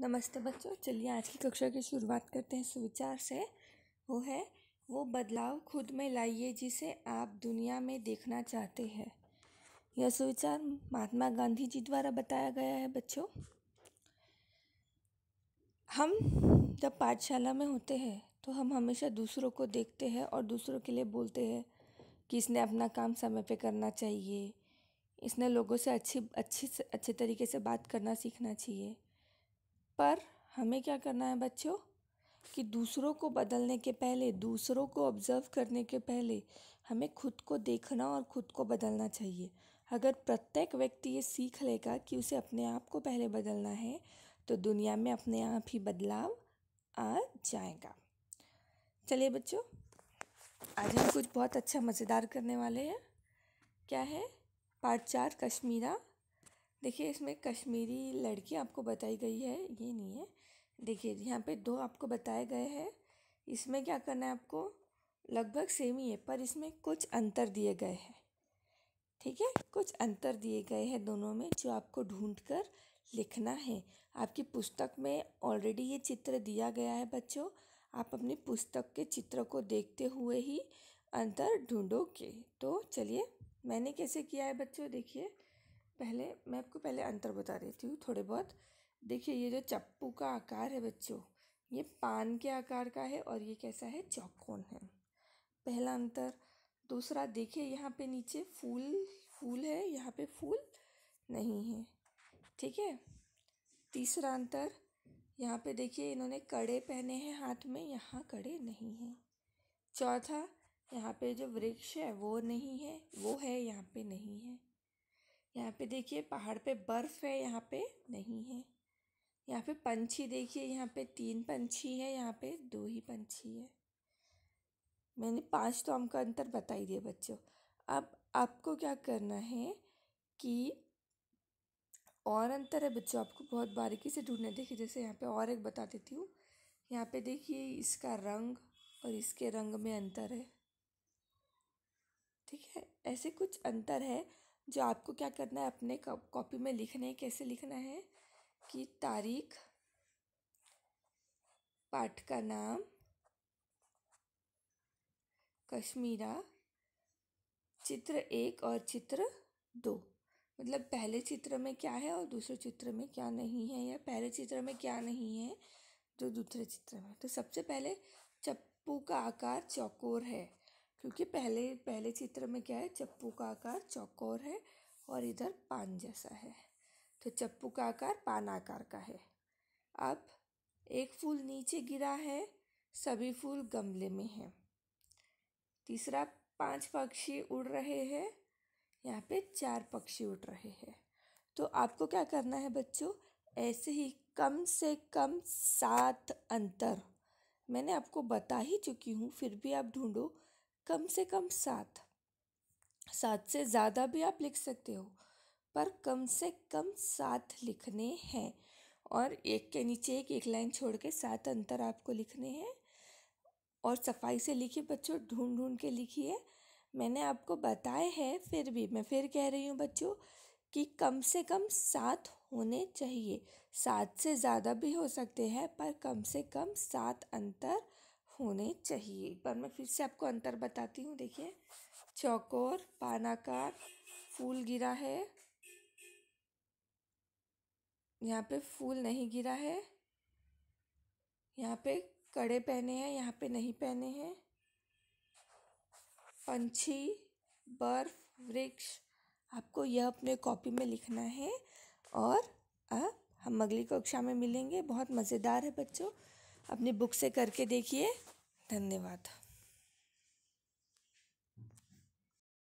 नमस्ते बच्चों चलिए आज की कक्षा की शुरुआत करते हैं सुविचार से वो है वो बदलाव खुद में लाइए जिसे आप दुनिया में देखना चाहते हैं यह सुविचार महात्मा गांधी जी द्वारा बताया गया है बच्चों हम जब पाठशाला में होते हैं तो हम हमेशा दूसरों को देखते हैं और दूसरों के लिए बोलते हैं कि इसने अपना काम समय पे करना चाहिए इसने लोगों से अच्छी अच्छी अच्छे तरीके से बात करना सीखना चाहिए पर हमें क्या करना है बच्चों कि दूसरों को बदलने के पहले दूसरों को ऑब्ज़र्व करने के पहले हमें खुद को देखना और खुद को बदलना चाहिए अगर प्रत्येक व्यक्ति ये सीख लेगा कि उसे अपने आप को पहले बदलना है तो दुनिया में अपने आप ही बदलाव आ जाएगा चलिए बच्चों आज हम कुछ बहुत अच्छा मज़ेदार करने वाले हैं क्या है पार्ट चार कश्मीरा देखिए इसमें कश्मीरी लड़की आपको बताई गई है ये नहीं है देखिए यहाँ पे दो आपको बताए गए हैं इसमें क्या करना है आपको लगभग सेम ही है पर इसमें कुछ अंतर दिए गए हैं ठीक है कुछ अंतर दिए गए हैं दोनों में जो आपको ढूंढ कर लिखना है आपकी पुस्तक में ऑलरेडी ये चित्र दिया गया है बच्चों आप अपनी पुस्तक के चित्र को देखते हुए ही अंतर ढूँढोगे तो चलिए मैंने कैसे किया है बच्चों देखिए पहले मैं आपको पहले अंतर बता देती हूँ थोड़े बहुत देखिए ये जो चप्पू का आकार है बच्चों ये पान के आकार का है और ये कैसा है चौकोन है पहला अंतर दूसरा देखिए यहाँ पे नीचे फूल फूल है यहाँ पे फूल नहीं है ठीक है तीसरा अंतर यहाँ पे देखिए इन्होंने कड़े पहने हैं हाथ में यहाँ कड़े नहीं हैं चौथा यहाँ पे जो वृक्ष है वो नहीं है वो है यहाँ पे नहीं है यहाँ पे देखिए पहाड़ पे बर्फ है यहाँ पे नहीं है यहाँ पे पंछी देखिए यहाँ पे तीन पंछी है यहाँ पे दो ही पंछी है मैंने पांच तो हमको अंतर बता ही दिया बच्चों अब आपको क्या करना है कि और अंतर है बच्चों आपको बहुत बारीकी से ढूंढना देखिए जैसे यहाँ पे और एक बता देती हूँ यहाँ पे देखिए इसका रंग और इसके रंग में अंतर है ठीक है ऐसे कुछ अंतर है जो आपको क्या करना है अपने कॉपी में लिखना है कैसे लिखना है कि तारीख पाठ का नाम कश्मीरा चित्र एक और चित्र दो मतलब पहले चित्र में क्या है और दूसरे चित्र में क्या नहीं है या पहले चित्र में क्या नहीं है जो दूसरे चित्र में तो सबसे पहले चप्पू का आकार चौकोर है क्योंकि पहले पहले चित्र में क्या है चप्पू का आकार चौकोर है और इधर पान जैसा है तो चप्पू का आकार पान आकार का है अब एक फूल नीचे गिरा है सभी फूल गमले में हैं तीसरा पांच पक्षी उड़ रहे हैं यहाँ पे चार पक्षी उड़ रहे हैं तो आपको क्या करना है बच्चों ऐसे ही कम से कम सात अंतर मैंने आपको बता ही चुकी हूँ फिर भी आप ढूंढो कम से कम सात सात से ज़्यादा भी आप लिख सकते हो पर कम से कम सात लिखने हैं और एक के नीचे एक एक लाइन छोड़ के सात अंतर आपको लिखने हैं और सफाई से लिखिए बच्चों ढूंढ ढूंढ के लिखिए मैंने आपको बताए हैं फिर भी मैं फिर कह रही हूँ बच्चों कि कम से कम सात होने चाहिए सात से ज़्यादा भी हो सकते हैं पर कम से कम सात अंतर होने चाहिए एक बार मैं फिर से आपको अंतर बताती हूँ देखिए चौकोर पानाकार फूल गिरा है यहाँ पे फूल नहीं गिरा है यहाँ पे कड़े पहने हैं यहाँ पे नहीं पहने हैं पंछी बर्फ वृक्ष आपको यह अपने कॉपी में लिखना है और अब हम अगली कक्षा में मिलेंगे बहुत मज़ेदार है बच्चों अपनी बुक से करके देखिए धन्यवाद